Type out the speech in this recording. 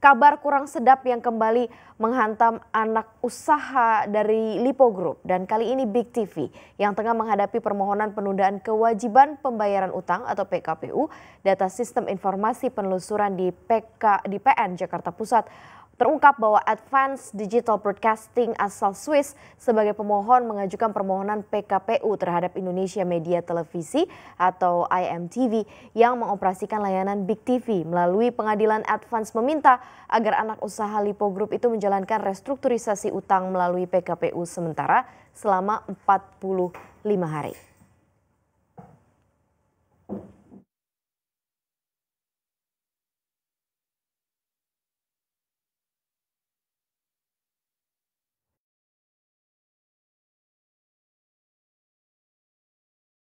Kabar kurang sedap yang kembali menghantam anak usaha dari Lipo Group dan kali ini Big TV yang tengah menghadapi permohonan penundaan kewajiban pembayaran utang atau PKPU data sistem informasi penelusuran di PK di PN Jakarta Pusat terungkap bahwa Advance Digital Broadcasting asal Swiss sebagai pemohon mengajukan permohonan PKPU terhadap Indonesia Media Televisi atau IMTV yang mengoperasikan layanan Big TV melalui pengadilan Advance meminta agar anak usaha Lipo Group itu menjalankan restrukturisasi utang melalui PKPU sementara selama 45 hari.